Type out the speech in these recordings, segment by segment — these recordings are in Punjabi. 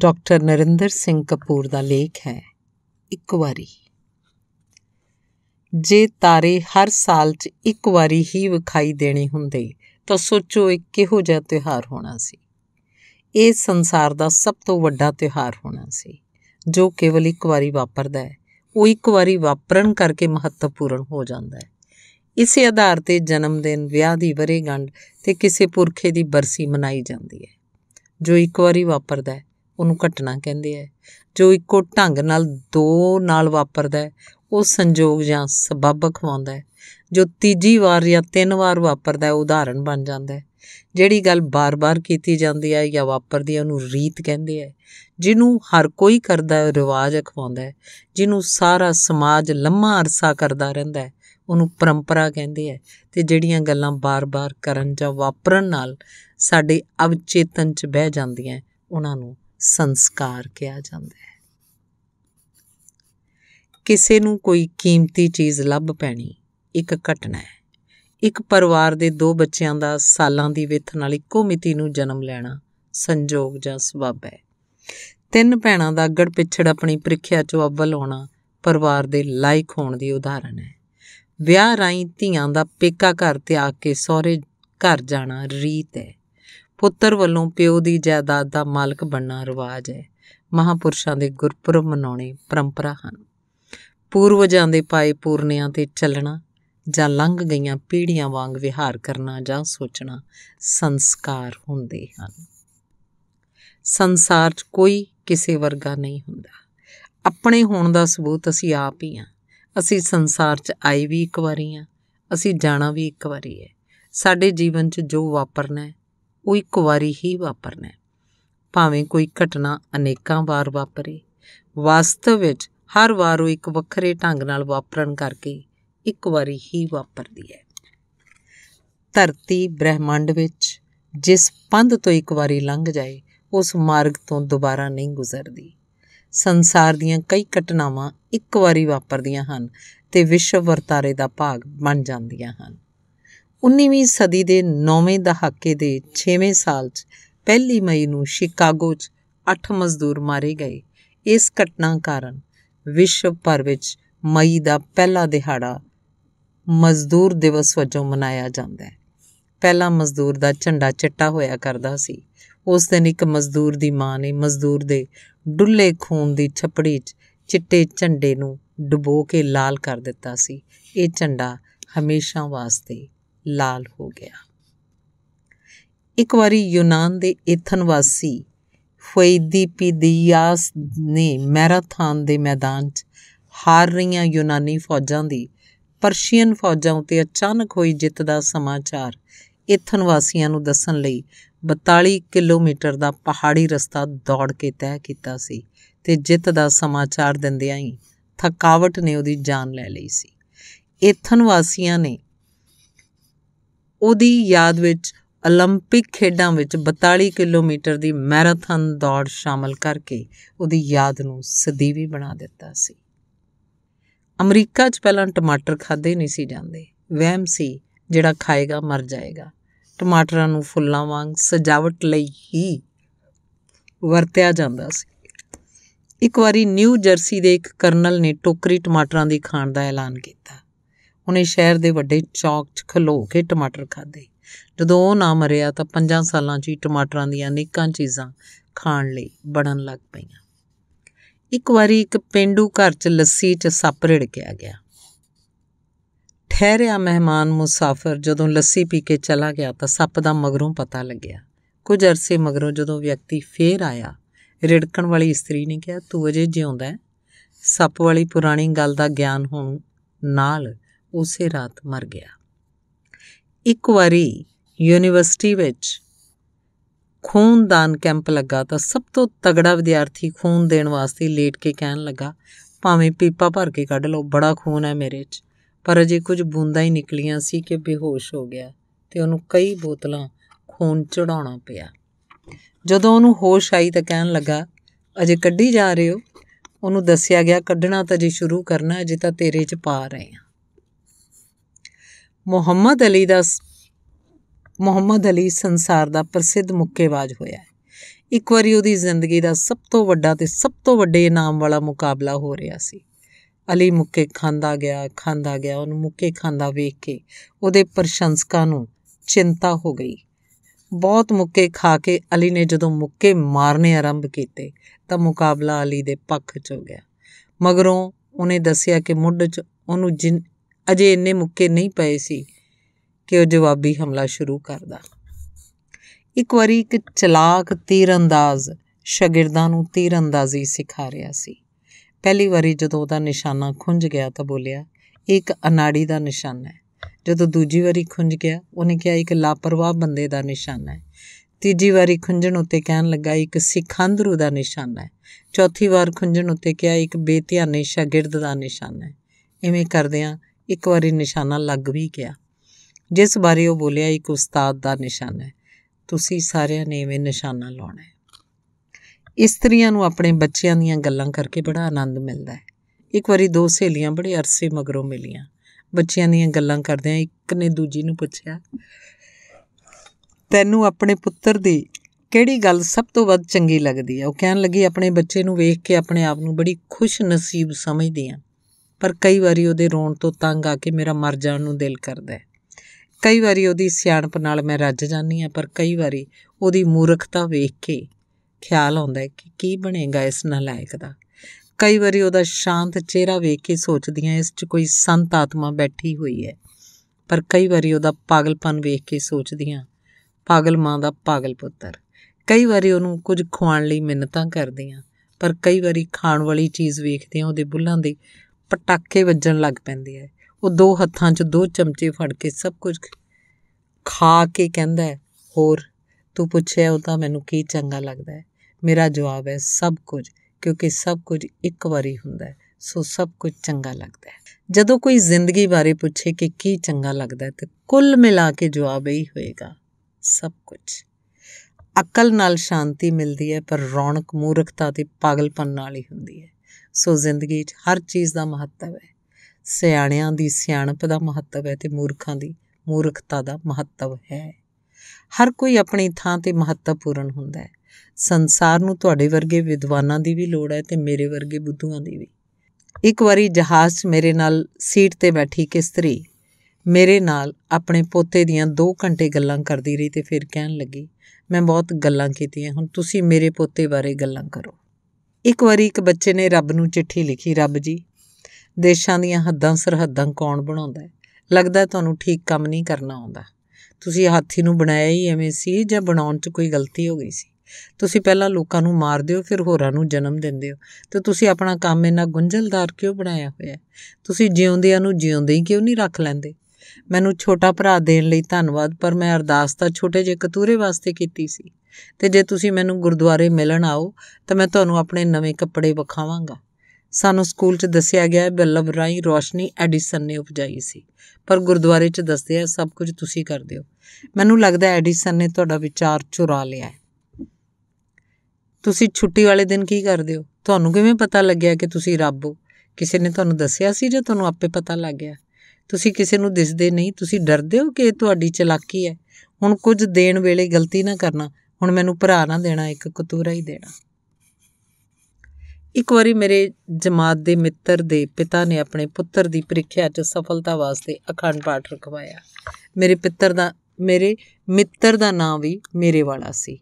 ਡਾਕਟਰ ਨਰਿੰਦਰ ਸਿੰਘ ਕਪੂਰ ਦਾ ਲੇਖ ਹੈ ਇੱਕ ਵਾਰੀ ਜੇ ਤਾਰੇ ਹਰ ਸਾਲ 'ਚ ਇੱਕ ਵਾਰੀ ਹੀ ਵਿਖਾਈ ਦੇਣੇ ਹੁੰਦੇ ਤਾਂ ਸੋਚੋ ਇਹ ਕਿਹੋ ਜਿਹਾ ਤਿਹਾਰ ਹੋਣਾ ਸੀ ਇਹ ਸੰਸਾਰ ਦਾ ਸਭ ਤੋਂ ਵੱਡਾ ਤਿਹਾਰ ਹੋਣਾ ਸੀ ਜੋ ਕੇਵਲ ਇੱਕ ਵਾਰੀ ਵਾਪਰਦਾ ਹੈ ਉਹ ਇੱਕ ਵਾਰੀ ਵਾਪਰਨ ਕਰਕੇ ਮਹੱਤਵਪੂਰਨ ਹੋ ਜਾਂਦਾ ਹੈ ਇਸੇ ਆਧਾਰ ਤੇ ਜਨਮ ਦਿਨ ਵਿਆਹ ਦੀ ਵਰੇਗੰਢ ਤੇ ਕਿਸੇ ਪੁਰਖੇ ਦੀ ਬਰਸੀ ਮਨਾਈ ਜਾਂਦੀ ਹੈ ਜੋ ਇੱਕ ਵਾਰੀ ਵਾਪਰਦਾ ਹੈ ਉਹਨੂੰ ਘਟਨਾ ਕਹਿੰਦੇ ਆ ਜੋ ਇੱਕੋ ਢੰਗ ਨਾਲ ਦੋ ਨਾਲ ਵਾਪਰਦਾ ਉਹ ਸੰਜੋਗ ਜਾਂ ਸਬੱਬ ਖਵਾਉਂਦਾ ਜੋ ਤੀਜੀ ਵਾਰ ਜਾਂ ਤਿੰਨ ਵਾਰ ਵਾਪਰਦਾ ਹੈ ਉਦਾਹਰਣ ਬਣ ਜਾਂਦਾ ਹੈ ਜਿਹੜੀ ਗੱਲ ਬਾਰ-ਬਾਰ ਕੀਤੀ ਜਾਂਦੀ ਹੈ ਜਾਂ ਵਾਪਰਦੀ ਹੈ ਉਹਨੂੰ ਰੀਤ ਕਹਿੰਦੇ ਆ ਜਿਹਨੂੰ ਹਰ ਕੋਈ ਕਰਦਾ ਹੈ ਰਿਵਾਜ ਅਖਵਾਉਂਦਾ ਹੈ ਜਿਹਨੂੰ ਸਾਰਾ ਸਮਾਜ ਲੰਮਾ ਅਰਸਾ ਕਰਦਾ ਰਹਿੰਦਾ ਹੈ ਉਹਨੂੰ ਪਰੰਪਰਾ ਕਹਿੰਦੇ ਆ ਤੇ ਜਿਹੜੀਆਂ ਗੱਲਾਂ ਬਾਰ-ਬਾਰ ਕਰਨ ਜਾਂ ਵਾਪਰਨ ਨਾਲ ਸਾਡੇ ਅਵਚੇਤਨ 'ਚ ਬਹਿ ਜਾਂਦੀਆਂ ਉਹਨਾਂ ਨੂੰ ਸੰਸਕਾਰ ਕਿਹਾ ਜਾਂਦਾ ਹੈ ਕਿਸੇ ਨੂੰ ਕੋਈ ਕੀਮਤੀ ਚੀਜ਼ ਲੱਭ ਪੈਣੀ ਇੱਕ ਘਟਨਾ ਹੈ ਇੱਕ ਪਰਿਵਾਰ ਦੇ ਦੋ ਬੱਚਿਆਂ ਦਾ ਸਾਲਾਂ ਦੀ ਵਿੱਥ ਨਾਲ ਇੱਕੋ ਮਿਤੀ ਨੂੰ ਜਨਮ ਲੈਣਾ ਸੰਜੋਗ ਜਾਂ ਸਬਬ ਹੈ ਤਿੰਨ ਭੈਣਾਂ ਦਾ ਅੱਗੜ ਪਿੱਛੜ ਆਪਣੀ ਪ੍ਰੀਖਿਆ 'ਚ ਅਵਲ ਹੋਣਾ ਪਰਿਵਾਰ ਦੇ ਲਾਇਕ ਹੋਣ ਦੀ ਉਦਾਹਰਣ ਹੈ ਵਿਆਹ ਰਾਈ ਧੀਆਂ ਦਾ ਪੇਕਾ ਘਰ ਤੇ ਆ ਕੇ ਸਹੁਰੇ ਘਰ ਜਾਣਾ ਰੀਤ ਹੈ ਪੁੱਤਰ ਵੱਲੋਂ ਪਿਓ ਦੀ ਜਾਇਦਾਦ ਦਾ ਮਾਲਕ ਬਣਨਾ ਰਿਵਾਜ ਹੈ ਮਹਾਪੁਰਸ਼ਾਂ ਦੇ ਗੁਰਪੁਰਬ ਮਨਾਉਣੇ ਪਰੰਪਰਾ ਹਨ ਪੂਰਵਜਾਂ ਦੇ ਪਾਏ ਪੂਰਨਿਆਂ ਤੇ ਚੱਲਣਾ ਜਾਂ ਲੰਘ ਗਈਆਂ ਪੀੜ੍ਹੀਆਂ ਵਾਂਗ ਵਿਹਾਰ ਕਰਨਾ ਜਾਂ ਸੋਚਣਾ ਸੰਸਕਾਰ ਹੁੰਦੇ ਹਨ ਸੰਸਾਰ 'ਚ ਕੋਈ ਕਿਸੇ ਵਰਗਾ ਨਹੀਂ ਹੁੰਦਾ ਆਪਣੇ ਹੋਣ ਦਾ ਸਬੂਤ ਅਸੀਂ ਆਪ ਹੀ ਆ ਅਸੀਂ ਸੰਸਾਰ 'ਚ ਆਏ ਵੀ ਇੱਕ ਵਾਰੀ ਆ ਅਸੀਂ ਜਾਣਾ ਵੀ ਇੱਕ ਵਾਰੀ ਹੈ ਸਾਡੇ ਜੀਵਨ 'ਚ ਜੋ ਵਾਪਰਨਾ ਹੈ ਉਹ ਇੱਕ ਵਾਰੀ ਹੀ ਵਾਪਰਨਾ ਹੈ ਭਾਵੇਂ ਕੋਈ ਘਟਨਾ ਅਨੇਕਾਂ ਵਾਰ ਵਾਪਰੇ ਵਾਸਤਵ ਵਿੱਚ ਹਰ ਵਾਰ ਉਹ ਇੱਕ ਵੱਖਰੇ ਢੰਗ ਨਾਲ ਵਾਪਰਨ ਕਰਕੇ ਇੱਕ ਵਾਰੀ ਹੀ ਵਾਪਰਦੀ ਹੈ ਧਰਤੀ ਬ੍ਰਹਿਮੰਡ ਵਿੱਚ ਜਿਸ ਪੰਧ ਤੋਂ ਇੱਕ ਵਾਰੀ ਲੰਘ ਜਾਏ ਉਸ ਮਾਰਗ ਤੋਂ ਦੁਬਾਰਾ ਨਹੀਂ ਗੁਜ਼ਰਦੀ ਸੰਸਾਰ ਦੀਆਂ ਕਈ ਘਟਨਾਵਾਂ ਇੱਕ ਵਾਰੀ ਵਾਪਰਦੀਆਂ ਹਨ ਤੇ ਵਿਸ਼ਵ ਵਰਤਾਰੇ ਦਾ ਭਾਗ ਬਣ ਜਾਂਦੀਆਂ ਹਨ 19ਵੀਂ ਸਦੀ ਦੇ 9ਵੇਂ ਦਹਾਕੇ ਦੇ 6ਵੇਂ ਸਾਲ 'ਚ ਪਹਿਲੀ ਮਈ ਨੂੰ ਸ਼ਿਕਾਗੋ 'ਚ 8 ਮਜ਼ਦੂਰ ਮਾਰੇ ਗਏ ਇਸ ਘਟਨਾ ਕਾਰਨ ਵਿਸ਼ਵ ਭਰ ਵਿੱਚ ਮਈ ਦਾ ਪਹਿਲਾ ਦਿਹਾੜਾ ਮਜ਼ਦੂਰ ਦਿਵਸ ਵਜੋਂ ਮਨਾਇਆ ਜਾਂਦਾ ਹੈ ਪਹਿਲਾ ਮਜ਼ਦੂਰ ਦਾ ਝੰਡਾ ਚਿੱਟਾ ਹੋਇਆ ਕਰਦਾ ਸੀ ਉਸ ਦਿਨ ਇੱਕ ਮਜ਼ਦੂਰ ਦੀ ਮਾਂ ਨੇ ਮਜ਼ਦੂਰ ਦੇ ਡੁੱਲੇ ਖੂਨ ਦੀ ਛਪੜੀ 'ਚ ਚਿੱਟੇ ਝੰਡੇ ਨੂੰ ਡੁਬੋ ਕੇ ਲਾਲ ਕਰ ਦਿੱਤਾ ਸੀ ਇਹ ਝੰਡਾ ਹਮੇਸ਼ਾ ਵਾਸਤੇ ਲਾਲ ਹੋ ਗਿਆ ਇੱਕ ਵਾਰੀ ਯੂਨਾਨ ਦੇ ਇਥਨ ਵਾਸੀ ਫੈਦੀ ਪੀਦੀਆਸ ਨੇ ਮੈਰਾਥਨ ਦੇ ਮੈਦਾਨ 'ਚ ਹਾਰ ਰਹੀਆਂ ਯੂਨਾਨੀ ਫੌਜਾਂ ਦੀ ਪਰਸ਼ੀਅਨ ਫੌਜਾਂ ਉਤੇ ਅਚਾਨਕ ਹੋਈ ਜਿੱਤ ਦਾ ਸਮਾਚਾਰ ਇਥਨ ਵਾਸੀਆਂ ਨੂੰ ਦੱਸਣ ਲਈ 42 ਕਿਲੋਮੀਟਰ ਦਾ ਪਹਾੜੀ ਰਸਤਾ ਦੌੜ ਕੇ ਤੈਅ ਕੀਤਾ ਸੀ ਤੇ ਜਿੱਤ ਦਾ ਸਮਾਚਾਰ ਦਿੰਦਿਆਂ ਹੀ ਥਕਾਵਟ ਨੇ ਉਹਦੀ ਜਾਨ ਲੈ ਲਈ ਸੀ ਇਥਨ ਵਾਸੀਆਂ ਨੇ ਉਹਦੀ ਯਾਦ ਵਿੱਚ 올림픽 ਖੇਡਾਂ ਵਿੱਚ 42 ਕਿਲੋਮੀਟਰ ਦੀ ਮੈਰਾਥਨ ਦੌੜ ਸ਼ਾਮਲ ਕਰਕੇ ਉਹਦੀ ਯਾਦ ਨੂੰ ਸਦੀਵੀ ਬਣਾ ਦਿੱਤਾ ਸੀ ਅਮਰੀਕਾ 'ਚ ਪਹਿਲਾਂ ਟਮਾਟਰ ਖਾਦੇ ਨਹੀਂ ਸੀ ਜਾਂਦੇ ਵਹਿਮ ਸੀ ਜਿਹੜਾ ਖਾਏਗਾ ਮਰ ਜਾਏਗਾ ਟਮਾਟਰਾਂ ਨੂੰ ਫੁੱਲਾਂ ਵਾਂਗ ਸਜਾਵਟ ਲਈ ਹੀ ਵਰਤਿਆ ਜਾਂਦਾ ਸੀ ਇੱਕ ਵਾਰੀ ਨਿਊ ਜਰਸੀ ਦੇ ਇੱਕ ਕਰਨਲ ਨੇ ਟੋਕਰੀ ਟਮਾਟਰਾਂ ਦੀ ਖਾਣ ਦਾ ਐਲਾਨ ਕੀਤਾ ਉਹਨੇ ਸ਼ਹਿਰ ਦੇ ਵੱਡੇ ਚੌਕ 'ਚ ਖਲੋ ਕੇ ਟਮਾਟਰ ਖਾਦੇ ਜਦੋਂ ਉਹ ਨਾ ਮਰਿਆ ਤਾਂ ਪੰਜਾਂ ਸਾਲਾਂ 'ਚ ਹੀ ਟਮਾਟਰਾਂ ਦੀਆਂ ਅਨੇਕਾਂ ਚੀਜ਼ਾਂ ਖਾਣ ਲਈ ਬਣਨ ਲੱਗ ਪਈਆਂ ਇੱਕ ਵਾਰੀ ਇੱਕ ਪਿੰਡੂ ਘਰ 'ਚ ਲੱਸੀ 'ਚ ਸੱਪ ਰਿੜਕਿਆ ਗਿਆ ਠਹਿਰਿਆ ਮਹਿਮਾਨ ਮੁਸਾਫਰ ਜਦੋਂ ਲੱਸੀ ਪੀ ਕੇ ਚਲਾ ਗਿਆ ਤਾਂ ਸੱਪ ਦਾ ਮਗਰੋਂ ਪਤਾ ਲੱਗਿਆ ਕੁਝ ਅਰਸੇ ਮਗਰੋਂ ਜਦੋਂ ਵਿਅਕਤੀ ਫੇਰ ਆਇਆ ਰਿੜਕਣ ਵਾਲੀ ਇਸਤਰੀ ਨੇ ਕਿਹਾ ਤੂੰ ਅਜੇ ਜਿਉਂਦਾ ਹੈ ਸੱਪ ਵਾਲੀ ਪੁਰਾਣੀ ਗੱਲ ਦਾ ਗਿਆਨ ਹੋਣ ਨਾਲ ਉਸੇ ਰਾਤ ਮਰ ਗਿਆ ਇੱਕ ਵਾਰੀ ਯੂਨੀਵਰਸਿਟੀ ਵਿੱਚ ਖੂਨਦਾਨ ਕੈਂਪ ਲੱਗਾ ਤਾਂ ਸਭ ਤੋਂ ਤਗੜਾ ਵਿਦਿਆਰਥੀ ਖੂਨ ਦੇਣ ਵਾਸਤੇ ਲੇਟ ਕੇ ਕਹਿਣ ਲੱਗਾ ਭਾਵੇਂ ਪੀਪਾ ਭਰ ਕੇ ਕੱਢ ਲਓ ਬੜਾ ਖੂਨ ਹੈ ਮੇਰੇ 'ਚ ਪਰ ਅਜੇ ਕੁਝ ਬੂੰਦਾਂ ਹੀ ਨਿਕਲੀਆਂ ਸੀ ਕਿ ਬੇਹੋਸ਼ ਹੋ ਗਿਆ ਤੇ ਉਹਨੂੰ ਕਈ ਬੋਤਲਾਂ ਖੂਨ ਚੜਾਉਣਾ ਪਿਆ ਜਦੋਂ ਉਹਨੂੰ ਹੋਸ਼ ਆਈ ਤਾਂ ਕਹਿਣ ਲੱਗਾ ਅਜੇ ਕੱਢੀ ਜਾ ਰਹੇ ਹੋ ਉਹਨੂੰ ਦੱਸਿਆ ਗਿਆ ਕੱਢਣਾ ਤਾਂ ਜੇ ਸ਼ੁਰੂ ਕਰਨਾ ਅਜੇ ਤਾਂ ਤੇਰੇ 'ਚ ਪਾ ਰਹੇ ਆ ਮੁਹੰਮਦ ਅਲੀ ਦਾ ਮੁਹੰਮਦ ਅਲੀ ਸੰਸਾਰ ਦਾ ਪ੍ਰਸਿੱਧ ਮੁੱਕੇਬਾਜ਼ ਹੋਇਆ ਹੈ ਇੱਕ ਵਾਰੀ ਉਹਦੀ ਜ਼ਿੰਦਗੀ ਦਾ ਸਭ ਤੋਂ ਵੱਡਾ ਤੇ ਸਭ ਤੋਂ ਵੱਡੇ ਇਨਾਮ ਵਾਲਾ ਮੁਕਾਬਲਾ ਹੋ ਰਿਹਾ ਸੀ ਅਲੀ ਮੁੱਕੇ ਖਾਂਦਾ ਗਿਆ ਖਾਂਦਾ ਗਿਆ ਉਹਨੂੰ ਮੁੱਕੇ ਖਾਂਦਾ ਵੇਖ ਕੇ ਉਹਦੇ ਪ੍ਰਸ਼ੰਸਕਾਂ ਨੂੰ ਚਿੰਤਾ ਹੋ ਗਈ ਬਹੁਤ ਮੁੱਕੇ ਖਾ ਕੇ ਅਲੀ ਨੇ ਜਦੋਂ ਮੁੱਕੇ ਮਾਰਨੇ ਆਰੰਭ ਕੀਤੇ ਤਾਂ ਮੁਕਾਬਲਾ ਅਲੀ ਦੇ ਪੱਖ 'ਚ ਹੋ ਗਿਆ ਮਗਰੋਂ ਉਹਨੇ ਦੱਸਿਆ ਕਿ ਮੁੱਢ 'ਚ ਉਹਨੂੰ ਅਜੇ ਇੰਨੇ ਮੁੱਕੇ ਨਹੀਂ ਪਏ ਸੀ ਕਿ ਉਹ ਜਵਾਬੀ ਹਮਲਾ ਸ਼ੁਰੂ ਕਰਦਾ ਇੱਕ ਵਾਰੀ ਇੱਕ ਚਲਾਕ ਤੀਰੰਦਾਜ਼ ਸ਼ਾਗਿਰਦਾਂ ਨੂੰ ਤੀਰੰਦਾਜ਼ੀ ਸਿਖਾ ਰਿਹਾ ਸੀ ਪਹਿਲੀ ਵਾਰੀ ਜਦੋਂ ਉਹਦਾ ਨਿਸ਼ਾਨਾ ਖੁੰਝ ਗਿਆ ਤਾਂ ਬੋਲਿਆ ਇੱਕ ਅਨਾੜੀ ਦਾ ਨਿਸ਼ਾਨਾ ਹੈ ਜਦੋਂ ਦੂਜੀ ਵਾਰੀ ਖੁੰਝ ਗਿਆ ਉਹਨੇ ਕਿਹਾ ਇੱਕ ਲਾਪਰਵਾਹ ਬੰਦੇ ਦਾ ਨਿਸ਼ਾਨਾ ਹੈ ਤੀਜੀ ਵਾਰੀ ਖੁੰਝਣ ਉੱਤੇ ਕਹਿਣ ਲੱਗਾ ਇੱਕ ਸਿਖੰਦਰੂ ਦਾ ਨਿਸ਼ਾਨਾ ਹੈ ਚੌਥੀ ਵਾਰ ਖੁੰਝਣ ਉੱਤੇ ਕਿਹਾ ਇੱਕ ਬੇਧਿਆਨੇ ਸ਼ਾਗਿਰਦ ਦਾ ਨਿਸ਼ਾਨਾ ਹੈ ਇਵੇਂ ਕਰਦਿਆਂ ਇੱਕ ਵਾਰੀ ਨਿਸ਼ਾਨਾ ਲੱਗ ਵੀ ਗਿਆ ਜਿਸ ਬਾਰੇ ਉਹ ਬੋਲਿਆ ਇੱਕ ਉਸਤਾਦ ਦਾ ਨਿਸ਼ਾਨਾ ਹੈ ਤੁਸੀਂ ਸਾਰਿਆਂ ਨੇ ਇਵੇਂ ਨਿਸ਼ਾਨਾ ਲਾਉਣਾ ਹੈ ਇਸਤਰੀਆਂ ਨੂੰ ਆਪਣੇ ਬੱਚਿਆਂ ਦੀਆਂ ਗੱਲਾਂ ਕਰਕੇ ਬੜਾ ਆਨੰਦ ਮਿਲਦਾ ਹੈ ਇੱਕ ਵਾਰੀ ਦੋ ਸਹੇਲੀਆਂ ਬੜੇ ਅਰਸੇ ਮਗਰੋਂ ਮਿਲੀਆਂ ਬੱਚਿਆਂ ਦੀਆਂ ਗੱਲਾਂ ਕਰਦੇ ਆ ਇੱਕ ਨੇ ਦੂਜੀ ਨੂੰ ਪੁੱਛਿਆ ਤੈਨੂੰ ਆਪਣੇ ਪੁੱਤਰ ਦੀ ਕਿਹੜੀ ਗੱਲ ਸਭ ਤੋਂ ਵੱਧ ਚੰਗੀ ਲੱਗਦੀ ਹੈ ਉਹ ਕਹਿਣ ਲੱਗੀ ਆਪਣੇ ਬੱਚੇ ਨੂੰ ਵੇਖ ਕੇ ਆਪਣੇ ਆਪ ਨੂੰ ਬੜੀ ਖੁਸ਼ ਨਸੀਬ ਸਮਝਦੀ ਆ ਪਰ ਕਈ ਵਾਰੀ ਉਹਦੇ ਰੋਣ ਤੋਂ ਤੰਗ ਆ ਕੇ ਮੇਰਾ ਮਰ ਜਾਣ ਨੂੰ ਦਿਲ ਕਰਦਾ ਹੈ ਕਈ ਵਾਰੀ ਉਹਦੀ ਸਿਆਣਪ ਨਾਲ ਮੈਂ ਰੱਜ ਜਾਂਦੀ ਆ ਪਰ ਕਈ ਵਾਰੀ ਉਹਦੀ ਮੂਰਖਤਾ ਵੇਖ ਕੇ ਖਿਆਲ ਆਉਂਦਾ ਹੈ ਕਿ ਕੀ ਬਣੇਗਾ ਇਸ ਨਲਾਇਕ ਦਾ ਕਈ ਵਾਰੀ ਉਹਦਾ ਸ਼ਾਂਤ ਚਿਹਰਾ ਵੇਖ ਕੇ ਸੋਚਦੀ ਆ ਇਸ 'ਚ ਕੋਈ ਸੰਤ ਆਤਮਾ ਬੈਠੀ ਹੋਈ ਹੈ ਪਰ ਕਈ ਵਾਰੀ ਉਹਦਾ ਪਾਗਲਪਨ ਵੇਖ ਕੇ ਸੋਚਦੀ ਆ ਪਾਗਲ ਮਾਂ ਦਾ ਪਾਗਲ ਪੁੱਤਰ ਕਈ ਵਾਰੀ ਉਹਨੂੰ ਕੁਝ ਖਵਾਉਣ ਲਈ ਮਿੰਨਤਾਂ ਕਰਦੀ ਆ ਪਰ ਕਈ ਵਾਰੀ ਖਾਣ ਵਾਲੀ ਚੀਜ਼ ਵੇਖਦੇ ਆ ਉਹਦੇ ਬੁੱਲਾਂ ਦੇ ਪਟਾਕੇ ਵੱਜਣ ਲੱਗ ਪੈਂਦੇ ਆ ਉਹ ਦੋ ਹੱਥਾਂ 'ਚ ਦੋ ਚਮਚੇ ਫੜ ਕੇ ਸਭ ਕੁਝ ਖਾ ਕੇ ਕਹਿੰਦਾ ਹੈ ਹੋਰ ਤੂੰ ਪੁੱਛਿਆ ਉਹ ਤਾਂ ਮੈਨੂੰ ਕੀ ਚੰਗਾ ਲੱਗਦਾ ਹੈ ਮੇਰਾ ਜਵਾਬ ਹੈ ਸਭ ਕੁਝ ਕਿਉਂਕਿ ਸਭ ਕੁਝ ਇੱਕ ਵਾਰੀ ਹੁੰਦਾ ਹੈ ਸੋ ਸਭ ਕੁਝ ਚੰਗਾ ਲੱਗਦਾ ਹੈ ਜਦੋਂ ਕੋਈ ਜ਼ਿੰਦਗੀ ਬਾਰੇ ਪੁੱਛੇ ਕਿ ਕੀ ਚੰਗਾ ਲੱਗਦਾ ਹੈ ਤੇ ਕੁੱਲ ਮਿਲਾ ਕੇ ਜਵਾਬ ਇਹੀ ਹੋਏਗਾ ਸਭ ਕੁਝ ਅਕਲ ਨਾਲ ਸ਼ਾਂਤੀ ਮਿਲਦੀ ਹੈ ਪਰ ਰੌਣਕ ਮੂਰਖਤਾ ਤੇ ਪਾਗਲਪਨ ਨਾਲ ਹੀ ਹੁੰਦੀ ਹੈ ਸੋ ਜ਼ਿੰਦਗੀ 'ਚ ਹਰ ਚੀਜ਼ ਦਾ ਮਹੱਤਵ ਹੈ ਸਿਆਣਿਆਂ ਦੀ ਸਿਆਣਪ ਦਾ ਮਹੱਤਵ ਹੈ ਤੇ ਮੂਰਖਾਂ ਦੀ ਮੂਰਖਤਾ ਦਾ ਮਹੱਤਵ ਹੈ ਹਰ ਕੋਈ ਆਪਣੀ ਥਾਂ ਤੇ ਮਹੱਤਵਪੂਰਨ ਹੁੰਦਾ ਹੈ ਸੰਸਾਰ ਨੂੰ ਤੁਹਾਡੇ ਵਰਗੇ ਵਿਦਵਾਨਾਂ ਦੀ ਵੀ ਲੋੜ ਹੈ ਤੇ ਮੇਰੇ ਵਰਗੇ ਬੁੱਧੂਆਂ ਦੀ ਵੀ ਇੱਕ ਵਾਰੀ ਜਹਾਜ਼ 'ਚ ਮੇਰੇ ਨਾਲ ਸੀਟ ਤੇ ਬੈਠੀ ਇੱਕ ਇਸਤਰੀ ਮੇਰੇ ਨਾਲ ਆਪਣੇ ਪੋਤੇ ਦੀਆਂ 2 ਘੰਟੇ ਗੱਲਾਂ ਕਰਦੀ ਰਹੀ ਤੇ ਫਿਰ ਕਹਿਣ ਲੱਗੀ ਮੈਂ ਬਹੁਤ ਗੱਲਾਂ ਕੀਤੀਆਂ ਹੁਣ ਤੁਸੀਂ ਮੇਰੇ ਪੋਤੇ ਬਾਰੇ ਗੱਲਾਂ ਕਰੋ ਇੱਕ ਵਾਰੀ ਇੱਕ ਬੱਚੇ ਨੇ ਰੱਬ ਨੂੰ ਚਿੱਠੀ ਲਿਖੀ ਰੱਬ ਜੀ ਦੇਸ਼ਾਂ ਦੀਆਂ ਹੱਦਾਂ ਸਰਹੱਦਾਂ ਕੌਣ ਬਣਾਉਂਦਾ ਹੈ ਲੱਗਦਾ ਤੁਹਾਨੂੰ ਠੀਕ ਕੰਮ ਨਹੀਂ ਕਰਨਾ ਆਉਂਦਾ ਤੁਸੀਂ ਹਾਥੀ ਨੂੰ ਬਣਾਇਆ ਹੀ ਐਵੇਂ ਸੀ ਜਾਂ ਬਣਾਉਣ 'ਚ ਕੋਈ ਗਲਤੀ ਹੋ ਗਈ ਸੀ ਤੁਸੀਂ ਪਹਿਲਾਂ ਲੋਕਾਂ ਨੂੰ ਮਾਰਦੇ ਹੋ ਫਿਰ ਹੋਰਾਂ ਨੂੰ ਜਨਮ ਦਿੰਦੇ ਹੋ ਤੇ ਤੁਸੀਂ ਆਪਣਾ ਕੰਮ ਇੰਨਾ ਗੁੰਝਲਦਾਰ ਕਿਉਂ ਬਣਾਇਆ ਹੋਇਆ ਤੁਸੀਂ ਜਿਉਂਦਿਆਂ ਨੂੰ ਜਿਉਂਦੇ ਹੀ ਕਿਉਂ ਨਹੀਂ ਰੱਖ ਲੈਂਦੇ ਮੈਨੂੰ ਛੋਟਾ ਭਰਾ ਦੇਣ ਲਈ ਧੰਨਵਾਦ ਪਰ ਮੈਂ ਅਰਦਾਸ ਤਾਂ ਛੋਟੇ ਜਿਹੇ ਕਤੂਰੇ ਵਾਸਤੇ ਕੀਤੀ ਸੀ ਤੇ ਜੇ ਤੁਸੀਂ ਮੈਨੂੰ ਗੁਰਦੁਆਰੇ ਮਿਲਣ ਆਓ ਤਾਂ ਮੈਂ ਤੁਹਾਨੂੰ ਆਪਣੇ ਨਵੇਂ ਕੱਪੜੇ ਵਿਖਾਵਾਂਗਾ ਸਾਨੂੰ ਸਕੂਲ 'ਚ ਦੱਸਿਆ ਗਿਆ ਹੈ ਬੱਲਬ ਰਾਈ ਰੋਸ਼ਨੀ ਐਡੀਸਨ ਨੇ ਉਪਜਾਈ ਸੀ ਪਰ ਗੁਰਦੁਆਰੇ 'ਚ ਦੱਸਦੇ ਆ ਸਭ ਕੁਝ ਤੁਸੀਂ ਕਰਦੇ ਹੋ ਮੈਨੂੰ ਲੱਗਦਾ ਐਡੀਸਨ ਨੇ ਤੁਹਾਡਾ ਵਿਚਾਰ ਚੁਰਾ ਲਿਆ ਹੈ ਤੁਸੀਂ ਛੁੱਟੀ ਵਾਲੇ ਦਿਨ ਕੀ ਕਰਦੇ ਹੋ ਤੁਹਾਨੂੰ ਕਿਵੇਂ ਪਤਾ ਲੱਗਿਆ ਕਿ ਤੁਸੀਂ ਰੱਬ ਹੋ ਕਿਸੇ ਨੇ ਤੁਹਾਨੂੰ ਦੱਸਿਆ ਸੀ ਜਾਂ ਤੁਹਾਨੂੰ ਆਪੇ ਪਤਾ ਲੱਗ ਗਿਆ ਤੁਸੀਂ ਕਿਸੇ ਨੂੰ ਦਿਸਦੇ ਨਹੀਂ ਤੁਸੀਂ ਡਰਦੇ ਹੋ ਕਿ ਇਹ ਤੁਹਾਡੀ ਚਲਾਕੀ ਹੈ ਹੁਣ ਕੁਝ ਦੇਣ ਵੇਲੇ ਗਲਤੀ ਨਾ ਕਰਨਾ ਹੁਣ ਮੈਨੂੰ ਭਰਾ ਨਾ ਦੇਣਾ ਇੱਕ ਕਤੂਰਾ ਹੀ ਦੇਣਾ ਇੱਕ ਵਾਰੀ ਮੇਰੇ ਜਮਾਤ ਦੇ ਮਿੱਤਰ ਦੇ ਪਿਤਾ ਨੇ ਆਪਣੇ ਪੁੱਤਰ ਦੀ ਪ੍ਰੀਖਿਆ 'ਚ ਸਫਲਤਾ ਵਾਸਤੇ ਅਖੰਡ ਪਾਠ ਰਖਵਾਇਆ ਮੇਰੇ ਪਿੱਤਰ ਦਾ ਮੇਰੇ ਮਿੱਤਰ ਦਾ ਨਾਮ ਵੀ ਮੇਰੇ ਵਾਲਾ ਸੀ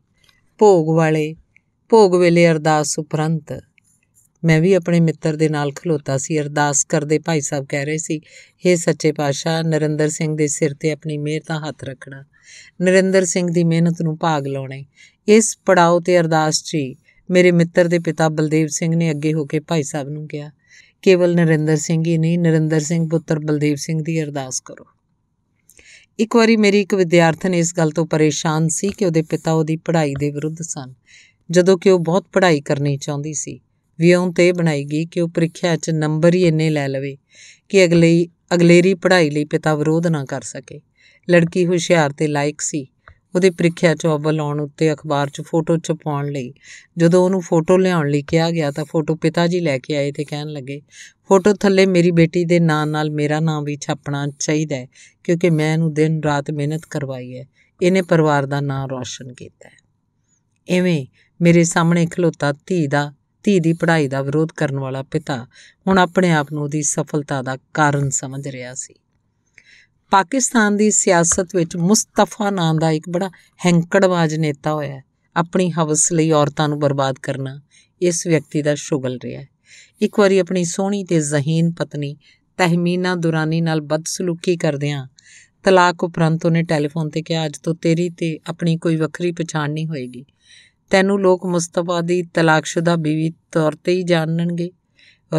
ਭੋਗ ਵਾਲੇ ਭੋਗ ਵੇਲੇ ਅਰਦਾਸ ਉਪਰੰਤ ਮੈਂ ਵੀ ਆਪਣੇ ਮਿੱਤਰ ਦੇ ਨਾਲ ਖਲੋਤਾ ਸੀ ਅਰਦਾਸ ਕਰਦੇ ਭਾਈ ਸਾਹਿਬ ਕਹਿ ਰਹੇ ਸੀ हे ਸੱਚੇ ਪਾਤਸ਼ਾਹ ਨਰਿੰਦਰ ਸਿੰਘ ਦੇ ਸਿਰ ਤੇ ਆਪਣੀ ਮਿਹਰ ਦਾ ਹੱਥ ਰੱਖਣਾ ਨਰਿੰਦਰ ਸਿੰਘ ਦੀ ਮਿਹਨਤ ਨੂੰ ਭਾਗ ਲਾਉਣੇ ਇਸ ਪੜਾਉ ਤੇ ਅਰਦਾਸ ਜੀ ਮੇਰੇ ਮਿੱਤਰ ਦੇ ਪਿਤਾ ਬਲਦੇਵ ਸਿੰਘ ਨੇ ਅੱਗੇ ਹੋ ਕੇ ਭਾਈ ਸਾਹਿਬ ਨੂੰ ਕਿਹਾ ਕੇਵਲ ਨਰਿੰਦਰ ਸਿੰਘ ਹੀ ਨਹੀਂ ਨਰਿੰਦਰ ਸਿੰਘ ਪੁੱਤਰ ਬਲਦੇਵ ਸਿੰਘ ਦੀ ਅਰਦਾਸ ਕਰੋ ਇੱਕ ਵਾਰੀ ਮੇਰੀ ਇੱਕ ਵਿਦਿਆਰਥਣ ਇਸ ਗੱਲ ਤੋਂ ਪਰੇਸ਼ਾਨ ਸੀ ਕਿ ਉਹਦੇ ਪਿਤਾ ਉਹਦੀ ਪੜ੍ਹਾਈ ਦੇ ਵਿਰੁੱਧ ਸਨ ਜਦੋਂ ਕਿ ਉਹ ਬਹੁਤ ਪੜ੍ਹਾਈ ਕਰਨੀ ਚਾਹੁੰਦੀ ਸੀ ਵਿਉਂਤ ਇਹ ਬਣਾਈ ਗਈ ਕਿ ਉਹ ਪ੍ਰੀਖਿਆ 'ਚ ਨੰਬਰ ਹੀ ਇੰਨੇ ਲੈ ਲਵੇ ਕਿ ਅਗਲੇ ਅਗਲੇਰੀ ਪੜ੍ਹਾਈ ਲਈ ਪਿਤਾ ਵਿਰੋਧ ਨਾ ਕਰ ਸਕੇ ਲੜਕੀ ਹੁਸ਼ਿਆਰ ਤੇ ਲਾਇਕ ਸੀ ਉਹਦੇ ਪ੍ਰੀਖਿਆ 'ਚ ਅਵਲ ਆਉਣ ਉੱਤੇ ਅਖਬਾਰ 'ਚ ਫੋਟੋ ਛਪਾਉਣ ਲਈ ਜਦੋਂ ਉਹਨੂੰ ਫੋਟੋ ਲਿਆਉਣ ਲਈ ਕਿਹਾ ਗਿਆ ਤਾਂ ਫੋਟੋ ਪਿਤਾ ਜੀ ਲੈ ਕੇ ਆਏ ਤੇ ਕਹਿਣ ਲੱਗੇ ਫੋਟੋ ਥੱਲੇ ਮੇਰੀ ਬੇਟੀ ਦੇ ਨਾਂ ਨਾਲ ਮੇਰਾ ਨਾਂ ਵੀ ਛਾਪਣਾ ਚਾਹੀਦਾ ਹੈ ਕਿਉਂਕਿ ਮੈਂ ਇਹਨੂੰ ਦਿਨ ਰਾਤ ਮਿਹਨਤ ਕਰਵਾਈ ਹੈ ਇਹਨੇ ਪਰਿਵਾਰ ਦਾ ਨਾਂ ਰੌਸ਼ਨ ਕੀਤਾ ਹੈ ਐਵੇਂ ਮੇਰੇ ਸਾਹਮਣੇ ਖਲੋਤਾ ਧੀ ਦਾ ਧੀ ਦੀ ਪੜ੍ਹਾਈ ਦਾ ਵਿਰੋਧ ਕਰਨ ਵਾਲਾ ਪਿਤਾ ਹੁਣ ਆਪਣੇ ਆਪ ਨੂੰ ਉਹਦੀ ਸਫਲਤਾ ਦਾ ਕਾਰਨ ਸਮਝ ਰਿਹਾ ਸੀ ਪਾਕਿਸਤਾਨ ਦੀ ਸਿਆਸਤ ਵਿੱਚ ਮੁਸਤਫਾ ਨਾਂ ਦਾ ਇੱਕ ਬੜਾ ਹੈਂਕੜਵਾਜ ਨੇਤਾ ਹੋਇਆ ਆਪਣੀ ਹਵਸ ਲਈ ਔਰਤਾਂ ਨੂੰ ਬਰਬਾਦ ਕਰਨਾ ਇਸ ਵਿਅਕਤੀ ਦਾ ਸ਼ੁਗਲ ਰਿਹਾ ਇੱਕ ਵਾਰੀ ਆਪਣੀ ਸੋਹਣੀ ਤੇ ਜ਼ਹੀਨ ਪਤਨੀ ਤਹਿਮੀਨਾ ਦੁਰਾਨੀ ਨਾਲ ਬਦਸਲੂਕੀ ਕਰਦਿਆਂ ਤਲਾਕ ਉਪਰੰਤ ਉਹਨੇ ਟੈਲੀਫੋਨ ਤੇ ਕਿਹਾ ਅੱਜ ਤੋਂ ਤੇਰੀ ਤੇ ਆਪਣੀ ਕੋਈ ਵੱਖਰੀ ਪਛਾਣ ਨਹੀਂ ਹੋਏਗੀ ਤੈਨੂੰ ਲੋਕ ਮੁਸਤਫਾ ਦੀ ਤਲਾਕਸ਼ੁਦਾ ਬੀਵੀ ਤੌਰ ਤੇ ਹੀ ਜਾਣਨਗੇ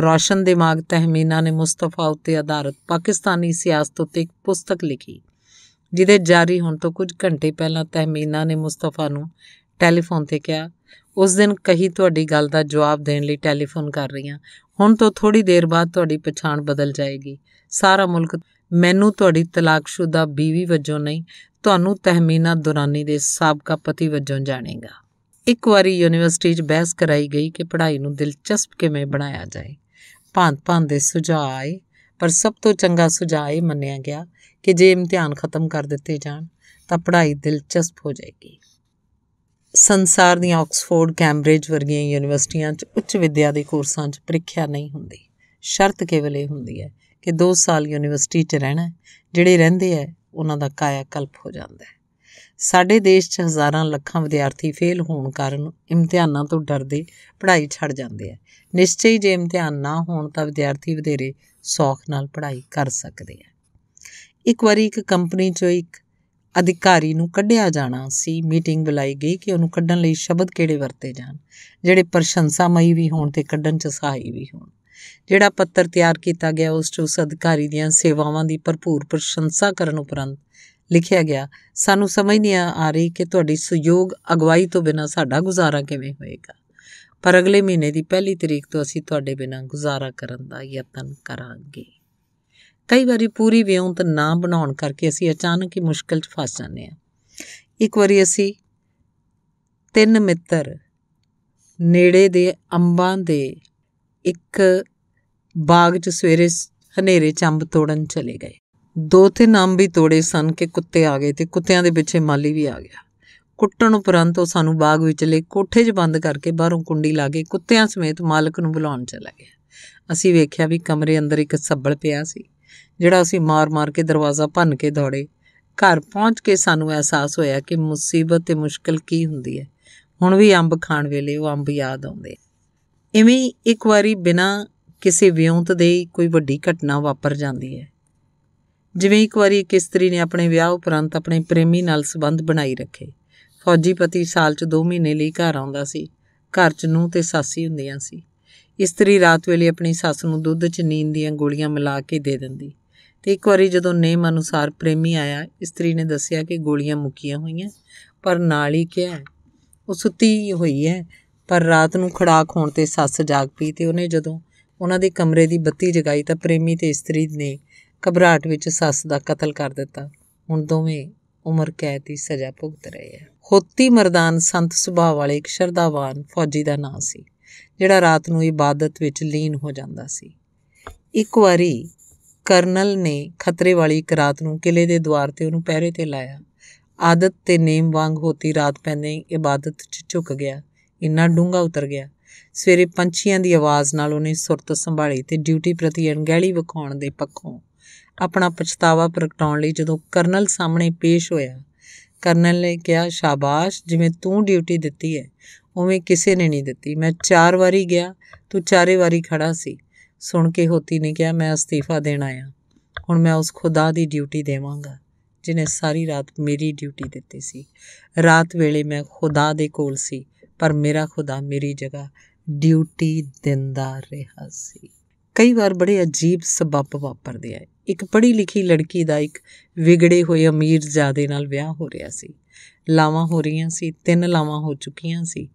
ਰੋਸ਼ਨ ਦਿਮਾਗ ਤਹਿਮੀਨਾ ਨੇ ਮੁਸਤਫਾ ਉਤੇ ਆਧਾਰਿਤ ਪਾਕਿਸਤਾਨੀ ਸਿਆਸਤ ਉਤੇ ਇੱਕ ਪੁਸਤਕ ਲਿਖੀ ਜਿਹਦੇ ਜਾਰੀ ਹੋਣ ਤੋਂ ਕੁਝ ਘੰਟੇ ਪਹਿਲਾਂ ਤਹਿਮੀਨਾ ਨੇ ਮੁਸਤਫਾ ਨੂੰ ਟੈਲੀਫੋਨ ਤੇ ਕਿਹਾ ਉਸ ਦਿਨ ਕਹੀ ਤੁਹਾਡੀ ਗੱਲ ਦਾ ਜਵਾਬ ਦੇਣ ਲਈ ਟੈਲੀਫੋਨ ਕਰ ਰਹੀ ਹਾਂ ਹੁਣ ਤੋਂ ਥੋੜੀ ਦੇਰ ਬਾਅਦ ਤੁਹਾਡੀ ਪਛਾਣ ਬਦਲ ਜਾਏਗੀ ਸਾਰਾ ਮੁਲਕ ਮੈਨੂੰ ਤੁਹਾਡੀ ਤਲਾਕਸ਼ੁਦਾ ਬੀਵੀ ਵਜੋਂ ਨਹੀਂ ਤੁਹਾਨੂੰ ਤਹਿਮੀਨਾ ਦੁਰਾਨੀ ਦੇ ਸਾਬਕਾ ਪਤੀ ਵਜੋਂ ਜਾਣੇਗਾ ਇੱਕ ਵਾਰੀ ਯੂਨੀਵਰਸਿਟੀ 'ਚ ਬਹਿਸ ਕਰਾਈ ਗਈ ਕਿ ਪੜ੍ਹਾਈ ਨੂੰ ਦਿਲਚਸਪ ਕਿਵੇਂ ਬਣਾਇਆ ਜਾਏ ਭਾਂਤ-ਭਾਂਤ ਦੇ ਸੁਝਾਅ ਆਏ ਪਰ ਸਭ ਤੋਂ ਚੰਗਾ ਸੁਝਾਅ ਇਹ ਮੰਨਿਆ ਗਿਆ ਕਿ ਜੇ ਇਮਤਿਹਾਨ ਖਤਮ ਕਰ ਦਿੱਤੇ ਜਾਣ ਤਾਂ ਪੜ੍ਹਾਈ ਦਿਲਚਸਪ ਹੋ ਜਾਏਗੀ ਸੰਸਾਰ ਦੀਆਂ ਆਕਸਫੋਰਡ ਕੈਂਬਰਿਜ ਵਰਗੀਆਂ ਯੂਨੀਵਰਸਿਟੀਆਂ 'ਚ ਉੱਚ ਵਿਦਿਆ ਦੇ ਕੋਰਸਾਂ 'ਚ ਪ੍ਰੀਖਿਆ ਨਹੀਂ ਹੁੰਦੀ ਸ਼ਰਤ ਕੇਵਲ ਇਹ ਹੁੰਦੀ ਹੈ ਕਿ 2 ਸਾਲ ਯੂਨੀਵਰਸਿਟੀ 'ਚ ਰਹਿਣਾ ਜਿਹੜੇ ਰਹਿੰਦੇ ਆ ਉਹਨਾਂ ਦਾ ਕਾਇਆ ਕਲਪ ਹੋ ਜਾਂਦਾ ਹੈ ਸਾਡੇ ਦੇਸ਼ 'ਚ ਹਜ਼ਾਰਾਂ ਲੱਖਾਂ ਵਿਦਿਆਰਥੀ ਫੇਲ ਹੋਣ ਕਾਰਨ ਇਮਤਿਹਾਨਾਂ ਤੋਂ ਡਰਦੇ ਪੜ੍ਹਾਈ ਛੱਡ ਜਾਂਦੇ ਆ ਨਿਸ਼ਚੈ ਜੇ ਇਮਤਿਹਾਨ ਨਾ ਹੋਣ ਤਾਂ ਵਿਦਿਆਰਥੀ ਵਧੇਰੇ ਸੌਖ ਨਾਲ ਪੜ੍ਹਾਈ ਕਰ ਸਕਦੇ ਆ ਇੱਕ ਵਾਰੀ ਇੱਕ ਕੰਪਨੀ 'ਚੋਂ ਇੱਕ ਅਧਿਕਾਰੀ ਨੂੰ ਕੱਢਿਆ ਜਾਣਾ ਸੀ ਮੀਟਿੰਗ ਬੁਲਾਈ ਗਈ ਕਿ ਉਹਨੂੰ ਕੱਢਣ ਲਈ ਸ਼ਬਦ ਕਿਹੜੇ ਵਰਤੇ ਜਾਣ ਜਿਹੜੇ ਪ੍ਰਸ਼ੰਸਾਮਈ ਵੀ ਹੋਣ ਤੇ ਕੱਢਣ 'ਚ ਸਹਾਈ ਵੀ ਹੋਣ ਜਿਹੜਾ ਪੱਤਰ ਤਿਆਰ ਕੀਤਾ ਗਿਆ ਉਸ 'ਚ ਉਸ ਅਧਿਕਾਰੀ ਦੀਆਂ ਸੇਵਾਵਾਂ ਦੀ ਭਰਪੂਰ ਪ੍ਰਸ਼ੰਸਾ ਕਰਨ ਉਪਰੰਤ ਲਿਖਿਆ ਗਿਆ ਸਾਨੂੰ ਸਮਝ ਨਹੀਂ ਆ ਰਹੀ ਕਿ ਤੁਹਾਡੀ ਸਹਿਯੋਗ ਅਗਵਾਈ ਤੋਂ ਬਿਨਾ ਸਾਡਾ ਗੁਜ਼ਾਰਾ ਕਿਵੇਂ ਹੋਏਗਾ ਪਰ ਅਗਲੇ ਮਹੀਨੇ ਦੀ ਪਹਿਲੀ ਤਰੀਕ ਤੋਂ ਅਸੀਂ ਤੁਹਾਡੇ ਬਿਨਾ ਗੁਜ਼ਾਰਾ ਕਰਨ ਦਾ ਯਤਨ ਕਰਾਂਗੇ ਕਈ ਵਾਰੀ ਪੂਰੀ ਵਿਉਂਤ ਨਾ ਬਣਾਉਣ ਕਰਕੇ ਅਸੀਂ ਅਚਾਨਕ ਹੀ ਮੁਸ਼ਕਲ 'ਚ ਫਸ ਜਾਂਦੇ ਹਾਂ ਇੱਕ ਵਾਰੀ ਅਸੀਂ ਤਿੰਨ ਮਿੱਤਰ ਨੇੜੇ ਦੇ ਅੰਬਾਂ ਦੇ ਇੱਕ ਬਾਗ 'ਚ ਸਵੇਰੇ ਹਨੇਰੇ ਚੰਬ ਤੋੜਨ ਚਲੇ ਗਏ ਦੋ ਤਿੰਨ ਅੰਬ ਵੀ ਤੋੜੇ ਸਨ ਕਿ ਕੁੱਤੇ ਆ ਗਏ ਤੇ ਕੁੱਤਿਆਂ ਦੇ ਪਿੱਛੇ ਮਾਲੀ ਵੀ ਆ ਗਿਆ ਕੁੱਟਣ ਉਪਰੰਤ ਉਹ ਸਾਨੂੰ ਬਾਗ ਵਿਚਲੇ ਕੋਠੇ 'ਚ ਬੰਦ ਕਰਕੇ ਬਾਹਰੋਂ ਕੁੰਡੀ ਲਾ ਕੇ ਕੁੱਤਿਆਂ ਸਮੇਤ ਮਾਲਕ ਨੂੰ ਬੁਲਾਉਣ ਚਲਾ ਗਿਆ ਅਸੀਂ ਵੇਖਿਆ ਵੀ ਕਮਰੇ ਅੰਦਰ ਇੱਕ ਸੱਬਲ ਪਿਆ ਸੀ ਜਿਹੜਾ ਅਸੀਂ ਮਾਰ-ਮਾਰ ਕੇ ਦਰਵਾਜ਼ਾ ਭੰਨ ਕੇ ਦੌੜੇ ਘਰ ਪਹੁੰਚ ਕੇ ਸਾਨੂੰ ਅਹਿਸਾਸ ਹੋਇਆ ਕਿ ਮੁਸੀਬਤ ਤੇ ਮੁਸ਼ਕਲ ਕੀ ਹੁੰਦੀ ਹੈ ਹੁਣ ਵੀ ਅੰਬ ਖਾਣ ਵੇਲੇ ਉਹ ਅੰਬ ਯਾਦ ਆਉਂਦੇ ਇਵੇਂ ਇੱਕ ਵਾਰੀ ਬਿਨਾ ਕਿਸੇ ਵਿਉਂਤ ਦੇ ਕੋਈ ਵੱਡੀ ਘਟਨਾ ਵਾਪਰ ਜਾਂਦੀ ਹੈ ਜਿਵੇਂ ਇੱਕ ਵਾਰੀ ਇੱਕ ਇਸਤਰੀ ਨੇ ਆਪਣੇ ਵਿਆਹ ਉਪਰੰਤ ਆਪਣੇ ਪ੍ਰੇਮੀ ਨਾਲ ਸਬੰਧ ਬਣਾਈ ਰੱਖੇ ਫੌਜੀ ਪਤੀ ਸਾਲ 'ਚ 2 ਮਹੀਨੇ ਲਈ ਘਰ ਆਉਂਦਾ ਸੀ ਘਰ 'ਚ ਨੂੰ ਤੇ ਸਾਸੀ ਹੁੰਦੀਆਂ ਸੀ ਇਸਤਰੀ ਰਾਤ ਵੇਲੇ ਆਪਣੀ ਸੱਸ ਨੂੰ ਦੁੱਧ 'ਚ ਨੀਂਦ ਦੀਆਂ ਗੋਲੀਆਂ ਮਿਲਾ ਕੇ ਦੇ ਦਿੰਦੀ ਤੇ ਇੱਕ ਵਾਰੀ ਜਦੋਂ ਨੇਮ ਅਨੁਸਾਰ ਪ੍ਰੇਮੀ ਆਇਆ ਇਸਤਰੀ ਨੇ ਦੱਸਿਆ ਕਿ ਗੋਲੀਆਂ ਮੁੱਕੀਆਂ ਹੋਈਆਂ ਪਰ ਨਾਲ ਹੀ ਕਿਹਾ ਉਹ ਸੁੱਤੀ ਹੋਈ ਹੈ ਪਰ ਰਾਤ ਨੂੰ ਖੜਾਕ ਹੋਣ ਤੇ ਸੱਸ ਜਾਗ ਪਈ ਤੇ ਉਹਨੇ ਜਦੋਂ ਉਹਨਾਂ ਦੇ ਕਮਰੇ ਦੀ ਬੱਤੀ ਜਗਾਈ ਤਾਂ ਪ੍ਰੇਮੀ ਤੇ ਇਸਤਰੀ ਨੇ ਘਬਰਾਹਟ ਵਿੱਚ ਸੱਸ ਦਾ ਕਤਲ ਕਰ ਦਿੱਤਾ ਹੁਣ ਦੋਵੇਂ ਉਮਰ ਕੈਦ ਦੀ ਸਜ਼ਾ ਭੁਗਤ ਰਹੇ ਆ ਹੋਤੀ ਮਰਦਾਨ ਸੰਤ ਸੁਭਾਅ ਵਾਲੇ ਇੱਕ ਸ਼ਰਧਾਵਾਨ ਫੌਜੀ ਦਾ ਨਾਂ ਸੀ ਜਿਹੜਾ ਰਾਤ ਨੂੰ ਇਬਾਦਤ ਵਿੱਚ ਲੀਨ ਹੋ ਜਾਂਦਾ ਸੀ ਇੱਕ ਵਾਰੀ ਕਰਨਲ ਨੇ ਖਤਰੇ ਵਾਲੀ ਇੱਕ ਰਾਤ ਨੂੰ ਕਿਲੇ ਦੇ ਦਵਾਰ ਤੇ ਉਹਨੂੰ ਪਹਿਰੇ ਤੇ ਲਾਇਆ ਆਦਤ ਤੇ ਨੇਮ ਵਾਂਗ ਹੋਤੀ ਰਾਤ ਪੈਂਦੇ ਇਬਾਦਤ ਚ ਝੁਕ ਗਿਆ ਇੰਨਾ ਡੂੰਗਾ ਉਤਰ ਗਿਆ ਸਵੇਰੇ ਪੰਛੀਆਂ ਦੀ ਆਵਾਜ਼ ਨਾਲ ਉਹਨੇ ਸੁਰਤ ਸੰਭਾਲੀ ਤੇ ਡਿਊਟੀ ਪ੍ਰਤੀ ਅਣਗਹਿਲੀ ਵਿਖਾਉਣ ਦੇ ਪੱਖੋਂ ਆਪਣਾ ਪਛਤਾਵਾ ਪ੍ਰਗਟਾਉਣ ਲਈ ਜਦੋਂ ਕਰਨਲ ਸਾਹਮਣੇ ਪੇਸ਼ ਹੋਇਆ ਕਰਨਲ ਨੇ ਕਿਹਾ ਸ਼ਾਬਾਸ਼ ਜਿਵੇਂ ਤੂੰ ਡਿਊਟੀ ਦਿੱਤੀ ਹੈ ਉਵੇਂ ਕਿਸੇ ਨੇ ਨਹੀਂ ਦਿੱਤੀ ਮੈਂ ਚਾਰ ਵਾਰੀ ਗਿਆ ਤੂੰ ਚਾਰੇ ਵਾਰੀ ਖੜਾ ਸੀ ਸੁਣ ਕੇ ਹੋਤੀ ਨੇ ਕਿਹਾ ਮੈਂ ਅਸਤੀਫਾ ਦੇਣ ਆਇਆ ਹੁਣ ਮੈਂ ਉਸ ਖੁਦਾ ਦੀ ਡਿਊਟੀ ਦੇਵਾਂਗਾ ਜਿਨੇ ਸਾਰੀ ਰਾਤ ਮੇਰੀ ਡਿਊਟੀ ਦਿੱਤੀ ਸੀ ਰਾਤ ਵੇਲੇ ਮੈਂ ਖੁਦਾ ਦੇ ਕੋਲ ਸੀ ਪਰ ਮੇਰਾ ਖੁਦਾ ਮੇਰੀ ਜਗ੍ਹਾ ਡਿਊਟੀ ਦਿੰਦਾ ਰਿਹਾ ਸੀ ਕਈ ਵਾਰ ਬੜੇ ਅਜੀਬ ਸਬੱਬ ਵਾਪਰਦੇ ਆਏ ਇੱਕ ਪੜ੍ਹੀ ਲਿਖੀ ਲੜਕੀ ਦਾ ਇੱਕ ਵਿਗੜੇ ਹੋਏ ਅਮੀਰ ਜਾਦੇ ਨਾਲ ਵਿਆਹ ਹੋ ਰਿਹਾ ਸੀ ਲਾਵਾਂ ਹੋ ਰਹੀਆਂ ਸੀ ਤਿੰਨ ਲਾਵਾਂ ਹੋ ਚੁੱਕੀਆਂ ਸੀ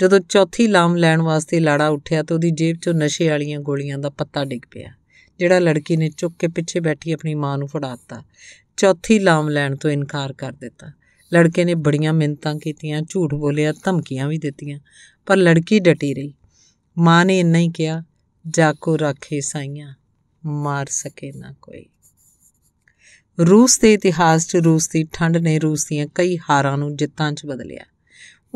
ਜਦੋਂ ਚੌਥੀ ਲਾਮ ਲੈਣ ਵਾਸਤੇ ਲਾੜਾ ਉੱਠਿਆ ਤਾਂ ਉਹਦੀ ਜੇਬ 'ਚੋਂ ਨਸ਼ੇ ਵਾਲੀਆਂ ਗੋਲੀਆਂ ਦਾ ਪੱਤਾ ਡਿੱਗ ਪਿਆ ਜਿਹੜਾ ਲੜਕੀ ਨੇ ਚੁੱਕ ਕੇ ਪਿੱਛੇ ਬੈਠੀ ਆਪਣੀ ਮਾਂ ਨੂੰ ਫੜਾ ਦਿੱਤਾ ਚੌਥੀ ਲਾਮ ਲੈਣ ਤੋਂ ਇਨਕਾਰ ਕਰ ਦਿੱਤਾ ਲੜਕੇ ਨੇ ਬੜੀਆਂ ਮਿੰਤਾਂ ਕੀਤੀਆਂ ਝੂਠ ਬੋਲਿਆ ਧਮਕੀਆਂ ਵੀ ਦਿੱਤੀਆਂ ਪਰ ਲੜਕੀ ਡਟੀ ਰਹੀ ਮਾਂ ਨੇ ਇੰਨਾ ਹੀ ਕਿਹਾ ਜਾ ਕੋ ਰਾਖੇ ਸਾਈਆਂ ਮਾਰ ਸਕੇ ਨਾ ਕੋਈ ਰੂਸ ਦੇ ਇਤਿਹਾਸ 'ਚ ਰੂਸ ਦੀ ਠੰਡ ਨੇ ਰੂਸ ਦੀਆਂ ਕਈ ਹਾਰਾਂ ਨੂੰ ਜਿੱਤਾਂ 'ਚ ਬਦਲਿਆ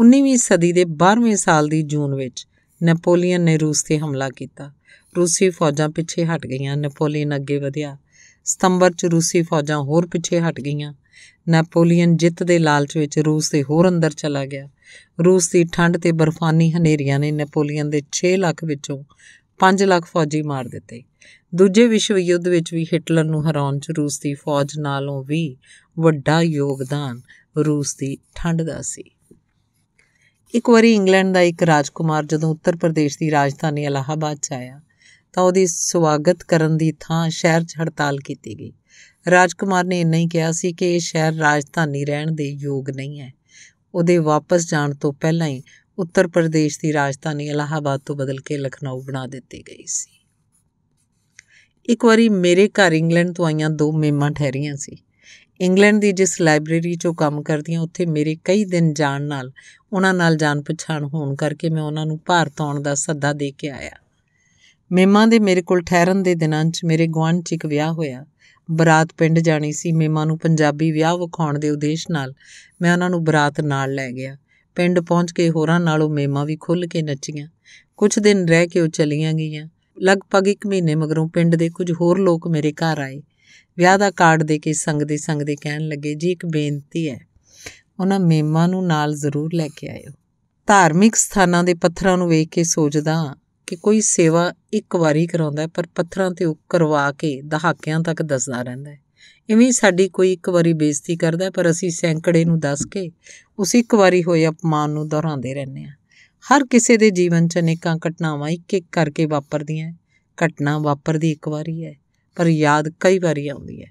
19ਵੀਂ ਸਦੀ ਦੇ 12ਵੇਂ ਸਾਲ ਦੀ ਜੂਨ ਵਿੱਚ ਨੈਪੋਲੀਅਨ ਨੇ ਰੂਸ ਤੇ ਹਮਲਾ ਕੀਤਾ ਰੂਸੀ ਫੌਜਾਂ ਪਿੱਛੇ ਹਟ ਗਈਆਂ ਨੈਪੋਲੀਅਨ ਅੱਗੇ ਵਧਿਆ ਸਤੰਬਰ 'ਚ ਰੂਸੀ ਫੌਜਾਂ ਹੋਰ ਪਿੱਛੇ ਹਟ ਗਈਆਂ ਨੈਪੋਲੀਅਨ ਜਿੱਤ ਦੇ ਲਾਲਚ ਵਿੱਚ ਰੂਸ ਦੇ ਹੋਰ ਅੰਦਰ ਚਲਾ ਗਿਆ ਰੂਸ ਦੀ ਠੰਡ ਤੇ ਬਰਫਾਨੀ ਹਨੇਰੀਆਂ ਨੇ ਨੈਪੋਲੀਅਨ ਦੇ 6 ਲੱਖ ਵਿੱਚੋਂ 5 ਲੱਖ ਫੌਜੀ ਮਾਰ ਦਿੱਤੇ ਦੂਜੇ ਵਿਸ਼ਵ ਯੁੱਧ ਵਿੱਚ ਵੀ ਹਿਟਲਰ ਨੂੰ ਹਰਾਉਣ 'ਚ ਰੂਸ ਦੀ ਫੌਜ ਨਾਲੋਂ ਵੀ ਵੱਡਾ ਯੋਗਦਾਨ ਰੂਸ ਦੀ ਠੰਡ ਦਾ ਸੀ ਇੱਕ ਵਾਰੀ ਇੰਗਲੈਂਡ ਦਾ ਇੱਕ ਰਾਜਕੁਮਾਰ ਜਦੋਂ ਉੱਤਰ ਪ੍ਰਦੇਸ਼ ਦੀ ਰਾਜਧਾਨੀ ਅਲਾਹਾਬਾਦ 'ਚ ਆਇਆ ਤਾਂ ਉਹਦੀ ਸਵਾਗਤ ਕਰਨ ਦੀ ਥਾਂ ਸ਼ਹਿਰ 'ਚ ਹੜਤਾਲ ਕੀਤੀ ਗਈ ਰਾਜਕੁਮਾਰ ਨੇ ਇੰਨਾ ਹੀ ਕਿਹਾ ਸੀ ਕਿ ਇਹ ਸ਼ਹਿਰ ਰਾਜਧਾਨੀ ਰਹਿਣ ਦੇ ਯੋਗ ਨਹੀਂ ਹੈ ਉਹਦੇ ਵਾਪਸ ਜਾਣ ਤੋਂ ਪਹਿਲਾਂ ਹੀ ਉੱਤਰ ਪ੍ਰਦੇਸ਼ ਦੀ ਰਾਜਧਾਨੀ ਅਲਾਹਾਬਾਦ ਤੋਂ ਬਦਲ ਕੇ ਲਖਨਊ ਬਣਾ ਦਿੱਤੀ ਗਈ ਸੀ ਇੱਕ ਵਾਰੀ ਮੇਰੇ ਘਰ ਇੰਗਲੈਂਡ ਤੋਂ ਆਈਆਂ ਦੋ ਮੇਮਾਂ ਠਹਿਰੀਆਂ ਸੀ ਇੰਗਲੈਂਡ ਦੀ ਜਿਸ ਲਾਇਬ੍ਰੇਰੀ 'ਚੋਂ ਕੰਮ ਕਰਦੀਆਂ ਉੱਥੇ ਮੇਰੇ ਕਈ ਦਿਨ ਜਾਣ ਨਾਲ ਉਹਨਾਂ ਨਾਲ ਜਾਣ ਪਛਾਣ ਹੋਣ ਕਰਕੇ ਮੈਂ ਉਹਨਾਂ ਨੂੰ ਭਾਰਤ ਆਉਣ ਦਾ ਸੱਦਾ ਦੇ ਕੇ ਆਇਆ ਮੇਮਾਂ ਦੇ ਮੇਰੇ ਕੋਲ ਠਹਿਰਨ ਦੇ ਦਿਨਾਂ 'ਚ ਮੇਰੇ ਗਵਾਂਢ 'ਚ ਇੱਕ ਵਿਆਹ ਹੋਇਆ ਬਰਾਤ ਪਿੰਡ ਜਾਣੀ ਸੀ ਮੇਮਾਂ ਨੂੰ ਪੰਜਾਬੀ ਵਿਆਹ ਵਿਖਾਉਣ ਦੇ ਉਦੇਸ਼ ਨਾਲ ਮੈਂ ਉਹਨਾਂ ਨੂੰ ਬਰਾਤ ਨਾਲ ਲੈ ਗਿਆ ਪਿੰਡ ਪਹੁੰਚ ਕੇ ਹੋਰਾਂ ਨਾਲੋਂ ਮੇਮਾਂ ਵੀ ਖੁੱਲ ਕੇ ਨੱਚੀਆਂ ਕੁਝ ਦਿਨ ਰਹਿ ਕੇ ਉਹ ਚਲੀਆਂ ਗਈਆਂ ਲਗਭਗ 1 ਮਹੀਨੇ ਮਗਰੋਂ ਪਿੰਡ ਦੇ ਕੁਝ ਹੋਰ ਲੋਕ ਮੇਰੇ ਘਰ ਆਏ ਵਿਆਹ ਦਾ ਕਾਰਡ ਦੇ ਕੇ ਸੰਗ ਦੇ ਸੰਗ ਦੇ ਕਹਿਣ ਲੱਗੇ ਜੀ ਇੱਕ ਬੇਨਤੀ ਹੈ ਉਹਨਾਂ ਮੇਮਾਂ ਨੂੰ ਨਾਲ ਜ਼ਰੂਰ ਲੈ ਕੇ ਆਇਓ ਧਾਰਮਿਕ ਸਥਾਨਾਂ ਦੇ ਪੱਥਰਾਂ ਨੂੰ ਵੇਖ ਕੇ ਸੋਚਦਾ ਕਿ ਕੋਈ ਸੇਵਾ ਇੱਕ ਵਾਰੀ ਕਰਾਉਂਦਾ ਪਰ ਪੱਥਰਾਂ ਤੇ ਉਹ ਕਰਵਾ ਕੇ ਦਹਾਕਿਆਂ ਤੱਕ ਦੱਸਦਾ ਰਹਿੰਦਾ ਹੈ ਇਵੇਂ ਸਾਡੀ ਕੋਈ ਇੱਕ ਵਾਰੀ ਬੇਇੱਜ਼ਤੀ ਕਰਦਾ ਪਰ ਅਸੀਂ ਸੈਂਕੜੇ ਨੂੰ ਦੱਸ ਕੇ ਉਸ ਇੱਕ ਵਾਰੀ ਹੋਏ ਅਪਮਾਨ ਨੂੰ ਦੁਹਰਾਉਂਦੇ ਰਹਿੰਦੇ ਹਾਂ ਹਰ ਕਿਸੇ ਦੇ ਜੀਵਨ 'ਚ ਅਨੇਕਾਂ ਘਟਨਾਵਾਂ ਇੱਕ ਇੱਕ ਕਰਕੇ ਵਾਪਰਦੀਆਂ ਘਟਨਾ ਵਾਪਰਦੀ ਇੱਕ ਵਾਰੀ ਹੈ ਪਰ ਯਾਦ ਕਈ ਵਾਰੀ ਆਉਂਦੀ ਹੈ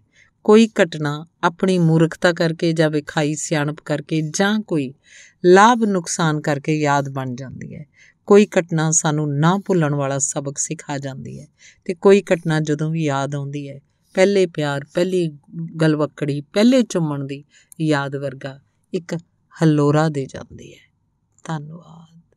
ਕੋਈ ਘਟਨਾ ਆਪਣੀ ਮੂਰਖਤਾ ਕਰਕੇ ਜਾਂ ਵਿਖਾਈ ਸਿਆਣਪ ਕਰਕੇ ਜਾਂ ਕੋਈ ਲਾਭ ਨੁਕਸਾਨ ਕਰਕੇ ਯਾਦ ਬਣ ਜਾਂਦੀ ਹੈ ਕੋਈ ਘਟਨਾ ਸਾਨੂੰ ਨਾ ਭੁੱਲਣ ਵਾਲਾ ਸਬਕ ਸਿਖਾ ਜਾਂਦੀ ਹੈ ਤੇ ਕੋਈ ਘਟਨਾ ਜਦੋਂ ਵੀ ਯਾਦ ਆਉਂਦੀ ਹੈ ਪਹਿਲੇ ਪਿਆਰ ਪਹਿਲੀ ਗਲਵਕੜੀ ਪਹਿਲੇ ਚੁੰਮਣ ਦੀ ਯਾਦ ਵਰਗਾ ਇੱਕ ਹਲੋਰਾ ਦੇ ਜਾਂਦੀ ਹੈ ਧੰਨਵਾਦ